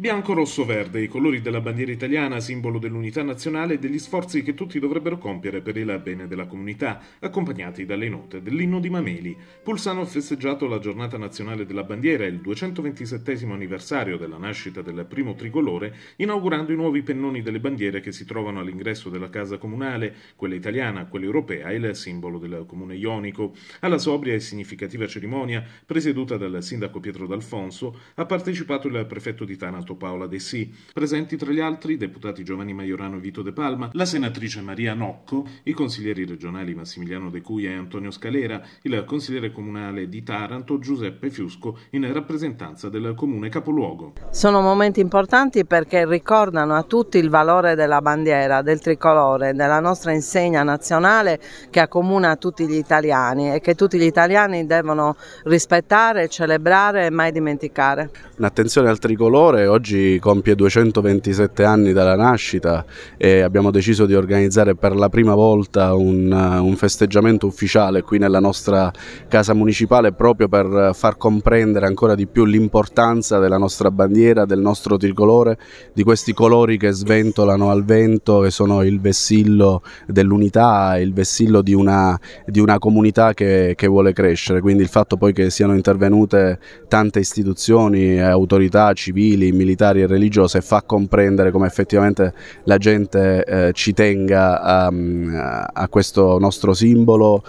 Bianco, rosso, verde, i colori della bandiera italiana, simbolo dell'unità nazionale e degli sforzi che tutti dovrebbero compiere per il bene della comunità, accompagnati dalle note dell'inno di Mameli. Pulsano ha festeggiato la giornata nazionale della bandiera e il 227 anniversario della nascita del primo tricolore, inaugurando i nuovi pennoni delle bandiere che si trovano all'ingresso della casa comunale, quella italiana, quella europea e il simbolo del comune ionico. Alla sobria e significativa cerimonia, presieduta dal sindaco Pietro D'Alfonso, ha partecipato il prefetto di Tanato Senato Paola De Sì. Presenti tra gli altri i deputati Giovanni Maiorano e Vito De Palma, la senatrice Maria Nocco, i consiglieri regionali Massimiliano De Cuia e Antonio Scalera, il consigliere comunale di Taranto Giuseppe Fiusco in rappresentanza del comune capoluogo. Sono momenti importanti perché ricordano a tutti il valore della bandiera, del tricolore, della nostra insegna nazionale che accomuna tutti gli italiani e che tutti gli italiani devono rispettare, celebrare e mai dimenticare. Un'attenzione al tricolore oggi oggi compie 227 anni dalla nascita e abbiamo deciso di organizzare per la prima volta un, eh, un festeggiamento ufficiale qui nella nostra casa municipale proprio per far comprendere ancora di più l'importanza della nostra bandiera, del nostro tricolore, di questi colori che sventolano al vento e sono il vessillo dell'unità, il vessillo di una, di una comunità che, che vuole crescere, quindi il fatto poi che siano intervenute tante istituzioni, eh, autorità civili, militari, militari e religiose fa comprendere come effettivamente la gente eh, ci tenga a, ehm, a questo nostro simbolo